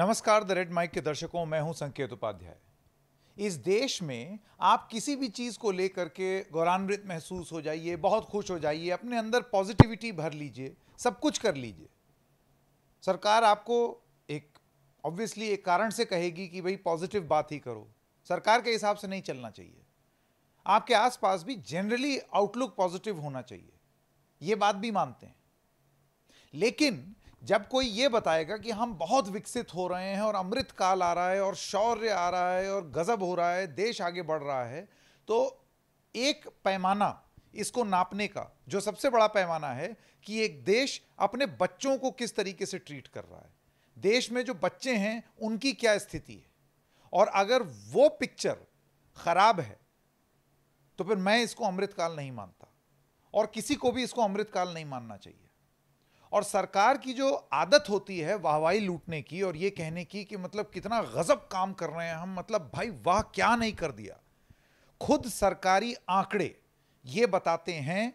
नमस्कार the red mic के दर्शकों मैं हूं संकेत उपाध्याय इस देश में आप किसी भी चीज़ को लेकर के गौरवान्वित महसूस हो जाइए बहुत खुश हो जाइए अपने अंदर पॉजिटिविटी भर लीजिए सब कुछ कर लीजिए सरकार आपको एक ऑब्वियसली एक कारण से कहेगी कि भाई पॉजिटिव बात ही करो सरकार के हिसाब से नहीं चलना चाहिए आपके आसपास भी जनरली आउटलुक पॉजिटिव होना चाहिए ये बात भी मानते हैं लेकिन जब कोई ये बताएगा कि हम बहुत विकसित हो रहे हैं और अमृत काल आ रहा है और शौर्य आ रहा है और गज़ब हो रहा है देश आगे बढ़ रहा है तो एक पैमाना इसको नापने का जो सबसे बड़ा पैमाना है कि एक देश अपने बच्चों को किस तरीके से ट्रीट कर रहा है देश में जो बच्चे हैं उनकी क्या स्थिति है और अगर वो पिक्चर खराब है तो फिर मैं इसको अमृतकाल नहीं मानता और किसी को भी इसको अमृतकाल नहीं मानना चाहिए और सरकार की जो आदत होती है वाहवाही लूटने की और ये कहने की कि मतलब कितना गजब काम कर रहे हैं हम मतलब भाई वाह क्या नहीं कर दिया खुद सरकारी आंकड़े ये बताते हैं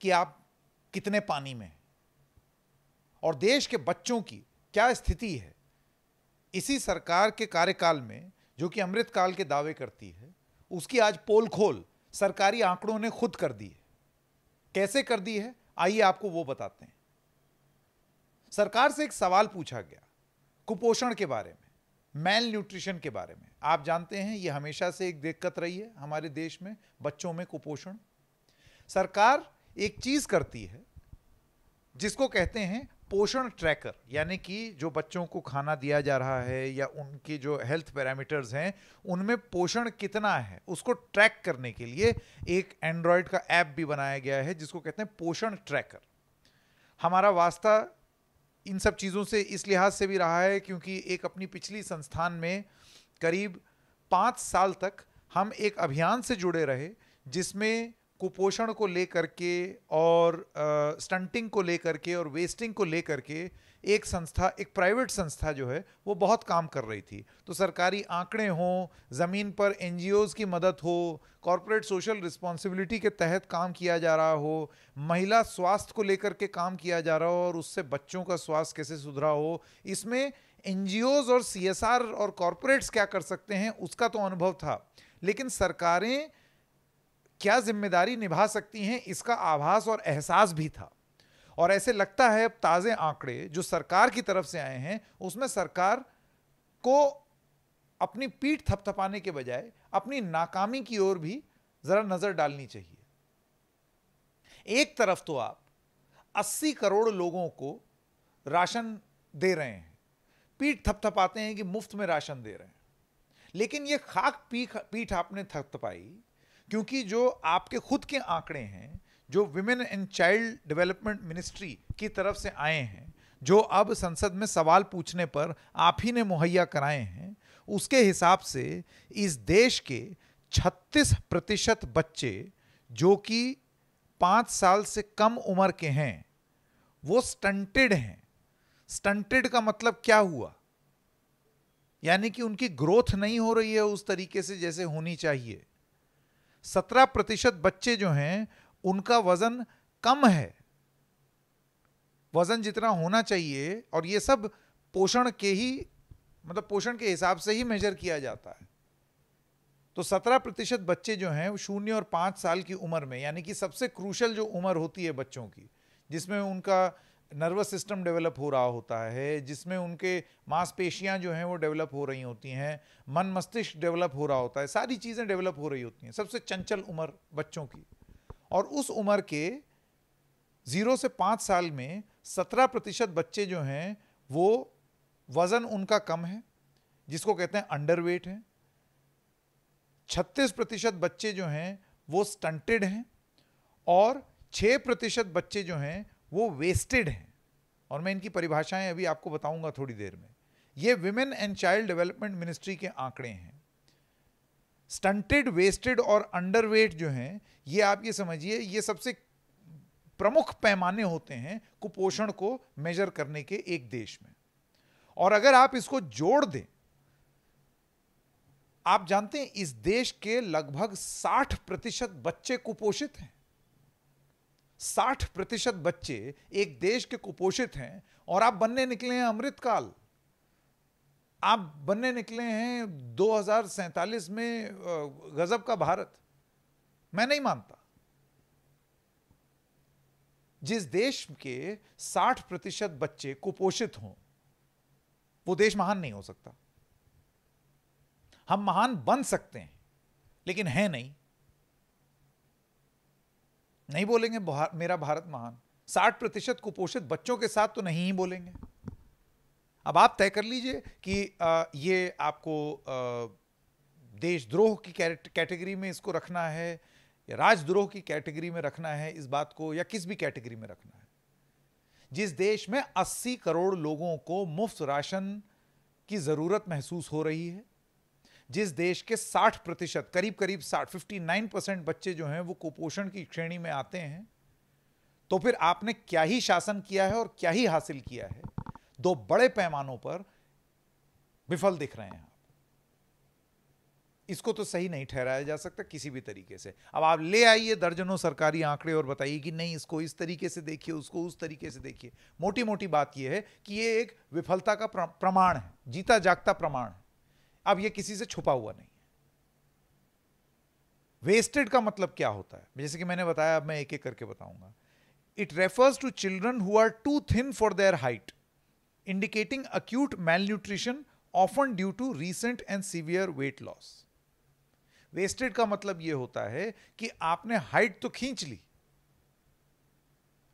कि आप कितने पानी में हैं और देश के बच्चों की क्या स्थिति है इसी सरकार के कार्यकाल में जो कि अमृतकाल के दावे करती है उसकी आज पोल खोल सरकारी आंकड़ों ने खुद कर दी है कैसे कर दी है आइए आपको वो बताते हैं सरकार से एक सवाल पूछा गया कुपोषण के बारे में मैल न्यूट्रिशन के बारे में आप जानते हैं ये हमेशा से एक दिक्कत रही है हमारे देश में बच्चों में कुपोषण सरकार एक चीज करती है जिसको कहते हैं पोषण ट्रैकर यानी कि जो बच्चों को खाना दिया जा रहा है या उनके जो हेल्थ पैरामीटर्स हैं उनमें पोषण कितना है उसको ट्रैक करने के लिए एक एंड्रॉयड का ऐप भी बनाया गया है जिसको कहते हैं पोषण ट्रैकर हमारा वास्ता इन सब चीज़ों से इस लिहाज से भी रहा है क्योंकि एक अपनी पिछली संस्थान में करीब पाँच साल तक हम एक अभियान से जुड़े रहे जिसमें कुपोषण को लेकर के और स्टंटिंग को लेकर के और वेस्टिंग को लेकर के एक संस्था एक प्राइवेट संस्था जो है वो बहुत काम कर रही थी तो सरकारी आंकड़े हो ज़मीन पर एन की मदद हो कॉरपोरेट सोशल रिस्पॉन्सिबिलिटी के तहत काम किया जा रहा हो महिला स्वास्थ्य को लेकर के काम किया जा रहा हो और उससे बच्चों का स्वास्थ्य कैसे सुधरा हो इसमें एन और सी और कॉरपोरेट्स क्या कर सकते हैं उसका तो अनुभव था लेकिन सरकारें क्या जिम्मेदारी निभा सकती हैं इसका आभास और एहसास भी था और ऐसे लगता है अब ताज़े आंकड़े जो सरकार की तरफ से आए हैं उसमें सरकार को अपनी पीठ थपथपाने के बजाय अपनी नाकामी की ओर भी ज़रा नज़र डालनी चाहिए एक तरफ तो आप 80 करोड़ लोगों को राशन दे रहे हैं पीठ थपथपाते हैं कि मुफ्त में राशन दे रहे हैं लेकिन ये खाक पीठ पीठ आपने थपथपाई क्योंकि जो आपके खुद के आंकड़े हैं जो women and child development ministry की तरफ से आए हैं जो अब संसद में सवाल पूछने पर आप ही ने मुहैया कराए हैं उसके हिसाब से इस देश के 36 प्रतिशत बच्चे जो कि पाँच साल से कम उम्र के हैं वो स्टंटेड हैं स्टंटेड का मतलब क्या हुआ यानी कि उनकी ग्रोथ नहीं हो रही है उस तरीके से जैसे होनी चाहिए सत्रह प्रतिशत बच्चे जो हैं उनका वजन कम है वजन जितना होना चाहिए और ये सब पोषण के ही मतलब पोषण के हिसाब से ही मेजर किया जाता है तो सत्रह प्रतिशत बच्चे जो हैं शून्य और पाँच साल की उम्र में यानी कि सबसे क्रूशल जो उम्र होती है बच्चों की जिसमें उनका नर्वस सिस्टम डेवलप हो रहा होता है जिसमें उनके मांसपेशियां जो हैं वो डेवलप हो रही होती हैं मन मस्तिष्क डेवलप हो रहा होता है सारी चीज़ें डेवलप हो रही होती हैं सबसे चंचल उम्र बच्चों की और उस उम्र के ज़ीरो से पाँच साल में सत्रह प्रतिशत बच्चे जो हैं वो वज़न उनका कम है जिसको कहते हैं अंडर वेट हैं छत्तीस प्रतिशत बच्चे जो हैं वो स्टंटेड हैं और छः प्रतिशत बच्चे जो हैं वो वेस्टेड हैं और मैं इनकी परिभाषाएं अभी आपको बताऊंगा थोड़ी देर में ये women and child development ministry के आंकड़े हैं स्टंटेड वेस्टेड और अंडरवेट जो हैं ये आप ये समझिए ये सबसे प्रमुख पैमाने होते हैं कुपोषण को मेजर करने के एक देश में और अगर आप इसको जोड़ दें आप जानते हैं इस देश के लगभग 60 प्रतिशत बच्चे कुपोषित हैं साठ प्रतिशत बच्चे एक देश के कुपोषित हैं और आप बनने निकले हैं अमृतकाल आप बनने निकले हैं दो में गजब का भारत मैं नहीं मानता जिस देश के 60 प्रतिशत बच्चे कुपोषित हों वो देश महान नहीं हो सकता हम महान बन सकते हैं लेकिन है नहीं नहीं बोलेंगे मेरा भारत महान साठ प्रतिशत कुपोषित बच्चों के साथ तो नहीं ही बोलेंगे अब आप तय कर लीजिए कि ये आपको देशद्रोह की कैटेगरी में इसको रखना है या राजद्रोह की कैटेगरी में रखना है इस बात को या किस भी कैटेगरी में रखना है जिस देश में 80 करोड़ लोगों को मुफ्त राशन की ज़रूरत महसूस हो रही है जिस देश के 60 प्रतिशत करीब करीब 60 59 परसेंट बच्चे जो हैं वो कुपोषण की श्रेणी में आते हैं तो फिर आपने क्या ही शासन किया है और क्या ही हासिल किया है दो बड़े पैमानों पर विफल दिख रहे हैं आप इसको तो सही नहीं ठहराया जा सकता किसी भी तरीके से अब आप ले आइए दर्जनों सरकारी आंकड़े और बताइए कि नहीं इसको इस तरीके से देखिए उसको उस तरीके से देखिए मोटी मोटी बात यह है कि ये एक विफलता का प्रमाण है जीता जागता प्रमाण है अब ये किसी से छुपा हुआ नहीं है वेस्टेड का मतलब क्या होता है जैसे कि मैंने बताया अब मैं एक एक करके बताऊंगा it refers to children who are too thin for their height indicating acute malnutrition often due to recent and severe weight loss wasted का मतलब यह होता है कि आपने हाइट तो खींच ली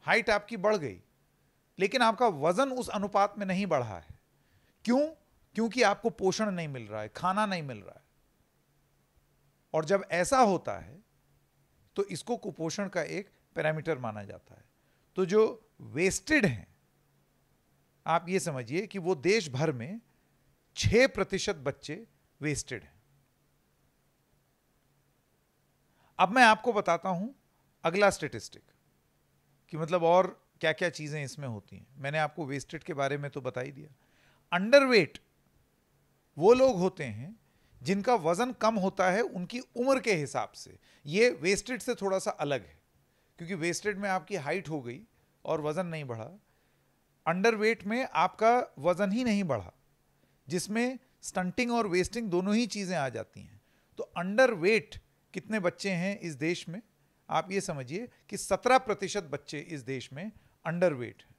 हाइट आपकी बढ़ गई लेकिन आपका वजन उस अनुपात में नहीं बढ़ा है क्यों क्योंकि आपको पोषण नहीं मिल रहा है खाना नहीं मिल रहा है और जब ऐसा होता है तो इसको कुपोषण का एक पैरामीटर माना जाता है तो जो वेस्टेड हैं आप ये समझिए कि वो देश भर में छह प्रतिशत बच्चे वेस्टेड हैं अब मैं आपको बताता हूं अगला स्टेटिस्टिक कि मतलब और क्या क्या चीज़ें इसमें होती हैं मैंने आपको वेस्टेड के बारे में तो बता ही दिया अंडरवेट वो लोग होते हैं जिनका वज़न कम होता है उनकी उम्र के हिसाब से ये वेस्टेड से थोड़ा सा अलग है क्योंकि वेस्टेड में आपकी हाइट हो गई और वज़न नहीं बढ़ा अंडर वेट में आपका वज़न ही नहीं बढ़ा जिसमें स्टंटिंग और वेस्टिंग दोनों ही चीज़ें आ जाती हैं तो अंडर वेट कितने बच्चे हैं इस देश में आप ये समझिए कि सत्रह प्रतिशत बच्चे इस देश में अंडर वेट हैं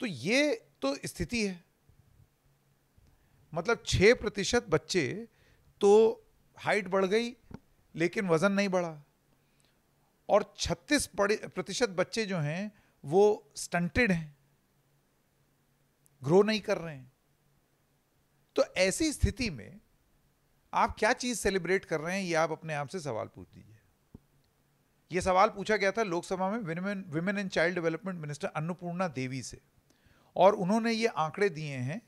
तो ये तो स्थिति है मतलब छः प्रतिशत बच्चे तो हाइट बढ़ गई लेकिन वज़न नहीं बढ़ा और छत्तीस प्रतिशत बच्चे जो हैं वो स्टंटेड हैं ग्रो नहीं कर रहे हैं तो ऐसी स्थिति में आप क्या चीज़ सेलिब्रेट कर रहे हैं ये आप अपने आप से सवाल पूछ दीजिए ये सवाल पूछा गया था लोकसभा में women women and child development minister Annapurna Devi से और उन्होंने ये आंकड़े दिए हैं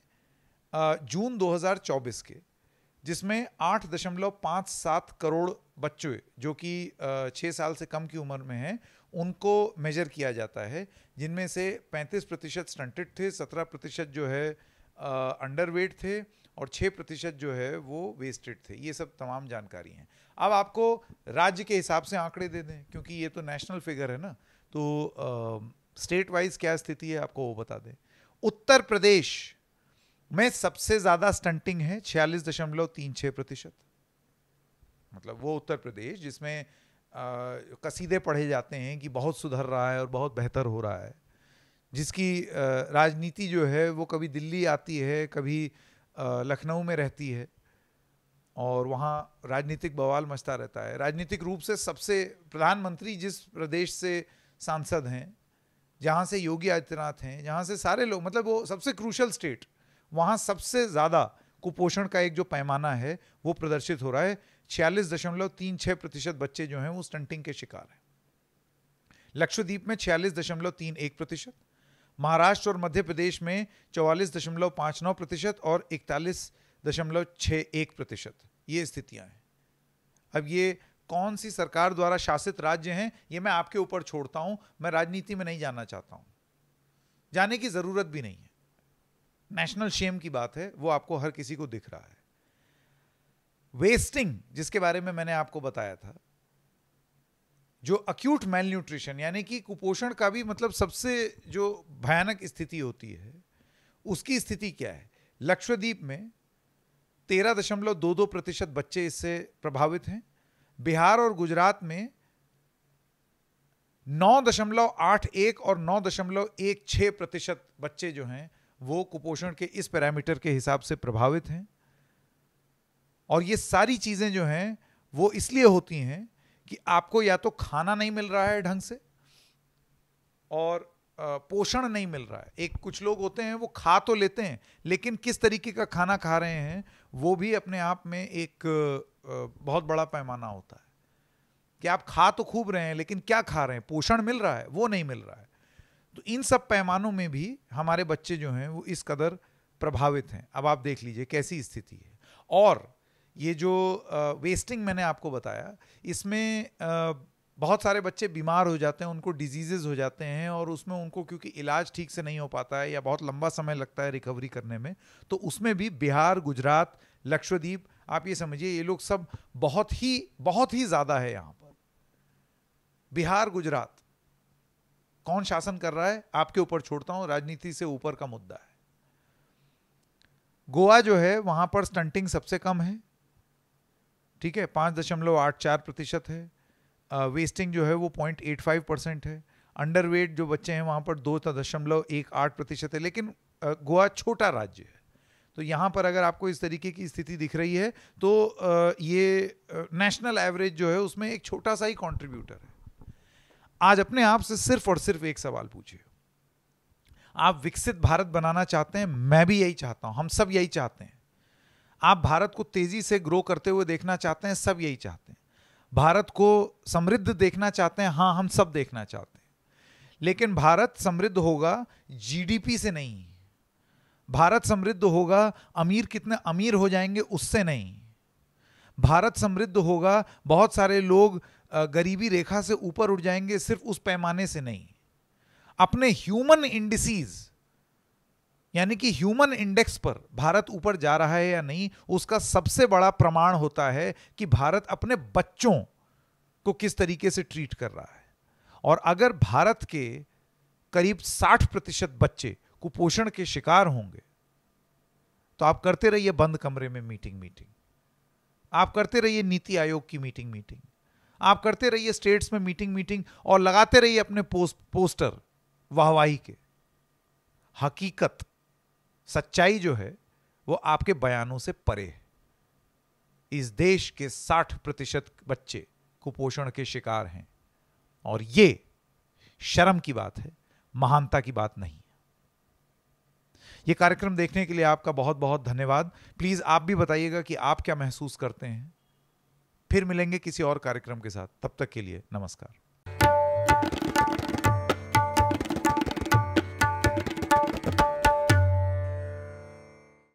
जून 2024 के जिसमें आठ दशमलव पाँच सात करोड़ बच्चे जो कि छः साल से कम की उम्र में हैं उनको मेजर किया जाता है जिनमें से 35 प्रतिशत स्टंटेड थे 17 प्रतिशत जो है अंडर वेट थे और 6 प्रतिशत जो है वो वेस्टेड थे ये सब तमाम जानकारी हैं अब आपको राज्य के हिसाब से आंकड़े दे दें क्योंकि ये तो नेशनल फिगर है ना तो स्टेट वाइज क्या स्थिति है आपको वो बता दें उत्तर प्रदेश में सबसे ज्यादा स्टंटिंग है छियालीस दशमलव तीन छः प्रतिशत मतलब वो उत्तर प्रदेश जिसमें आ, कसीदे पढ़े जाते हैं कि बहुत सुधर रहा है और बहुत बेहतर हो रहा है जिसकी आ, राजनीति जो है वो कभी दिल्ली आती है कभी लखनऊ में रहती है और वहाँ राजनीतिक बवाल मचता रहता है राजनीतिक रूप से सबसे प्रधानमंत्री जिस प्रदेश से सांसद हैं जहाँ से योगी आदित्यनाथ हैं जहाँ से सारे लोग मतलब वो सबसे क्रूशल स्टेट वहाँ सबसे ज़्यादा कुपोषण का एक जो पैमाना है वो प्रदर्शित हो रहा है छियालीस दशमलव तीन छः प्रतिशत बच्चे जो हैं वो स्टंटिंग के शिकार हैं लक्षद्वीप में छियालीस दशमलव तीन एक प्रतिशत महाराष्ट्र और मध्य प्रदेश में चौवालीस दशमलव पाँच नौ प्रतिशत और इकतालीस दशमलव छः एक प्रतिशत ये स्थितियाँ हैं अब ये कौन सी सरकार द्वारा शासित राज्य हैं ये मैं आपके ऊपर छोड़ता हूँ मैं राजनीति में नहीं जाना चाहता हूँ जाने की ज़रूरत भी नहीं है नेशनल शेम की बात है वो आपको हर किसी को दिख रहा है वेस्टिंग जिसके बारे में मैंने आपको बताया था जो अक्यूट मेल न्यूट्रिशन यानी कि कुपोषण का भी मतलब सबसे जो भयानक स्थिति होती है उसकी स्थिति क्या है लक्षद्वीप में तेरह दशमलव दो दो प्रतिशत बच्चे इससे प्रभावित हैं बिहार और गुजरात में नौ दशमलव आठ एक और नौ दशमलव एक छः प्रतिशत बच्चे जो हैं वो कुपोषण के इस पैरामीटर के हिसाब से प्रभावित हैं और ये सारी चीज़ें जो हैं वो इसलिए होती हैं कि आपको या तो खाना नहीं मिल रहा है ढंग से और पोषण नहीं मिल रहा है एक कुछ लोग होते हैं वो खा तो लेते हैं लेकिन किस तरीके का खाना खा रहे हैं वो भी अपने आप में एक बहुत बड़ा पैमाना होता है कि आप खा तो खूब रहे हैं लेकिन क्या खा रहे हैं पोषण मिल रहा है वो नहीं मिल रहा है तो इन सब पैमानों में भी हमारे बच्चे जो हैं वो इस कदर प्रभावित हैं अब आप देख लीजिए कैसी स्थिति है और ये जो वेस्टिंग मैंने आपको बताया इसमें बहुत सारे बच्चे बीमार हो जाते हैं उनको डिजीजेज हो जाते हैं और उसमें उनको क्योंकि इलाज ठीक से नहीं हो पाता है या बहुत लंबा समय लगता है रिकवरी करने में तो उसमें भी बिहार गुजरात लक्षद्वीप आप ये समझिए ये लोग सब बहुत ही बहुत ही ज़्यादा है यहाँ पर बिहार गुजरात कौन शासन कर रहा है आपके ऊपर छोड़ता हूं राजनीति से ऊपर का मुद्दा है गोवा जो है वहां पर स्टंटिंग सबसे कम है ठीक है पांच दशमलव आठ चार प्रतिशत है वेस्टिंग जो है वो पॉइंट एट फाइव परसेंट है अंडरवेट जो बच्चे हैं वहां पर दो दशमलव एक आठ प्रतिशत है लेकिन गोवा छोटा राज्य है तो यहां पर अगर आपको इस तरीके की स्थिति दिख रही है तो ये नेशनल एवरेज जो है उसमें एक छोटा सा ही कॉन्ट्रीब्यूटर है आज अपने आप से सिर्फ और सिर्फ एक सवाल पूछिए आप विकसित भारत बनाना चाहते हैं मैं भी यही चाहता हूं हम सब यही चाहते हैं आप भारत को तेजी से ग्रो करते हुए देखना चाहते हैं सब यही चाहते हैं भारत को समृद्ध देखना चाहते हैं हाँ हम सब देखना चाहते हैं लेकिन भारत समृद्ध होगा जीडीपी से नहीं भारत समृद्ध होगा अमीर कितने अमीर हो जाएंगे उससे नहीं भारत समृद्ध होगा बहुत सारे लोग गरीबी रेखा से ऊपर उठ जाएंगे सिर्फ उस पैमाने से नहीं अपने ह्यूमन इंडिसीज यानी कि ह्यूमन इंडेक्स पर भारत ऊपर जा रहा है या नहीं उसका सबसे बड़ा प्रमाण होता है कि भारत अपने बच्चों को किस तरीके से ट्रीट कर रहा है और अगर भारत के करीब 60 प्रतिशत बच्चे कुपोषण के शिकार होंगे तो आप करते रहिए बंद कमरे में मीटिंग मीटिंग आप करते रहिए नीति आयोग की मीटिंग मीटिंग आप करते रहिए स्टेट्स में मीटिंग मीटिंग और लगाते रहिए अपने पोस्ट पोस्टर वाहवाही के हकीकत सच्चाई जो है वो आपके बयानों से परे है इस देश के 60 प्रतिशत बच्चे कुपोषण के शिकार हैं और ये शर्म की बात है महानता की बात नहीं ये कार्यक्रम देखने के लिए आपका बहुत बहुत धन्यवाद प्लीज़ आप भी बताइएगा कि आप क्या महसूस करते हैं फिर मिलेंगे किसी और कार्यक्रम के साथ तब तक के लिए नमस्कार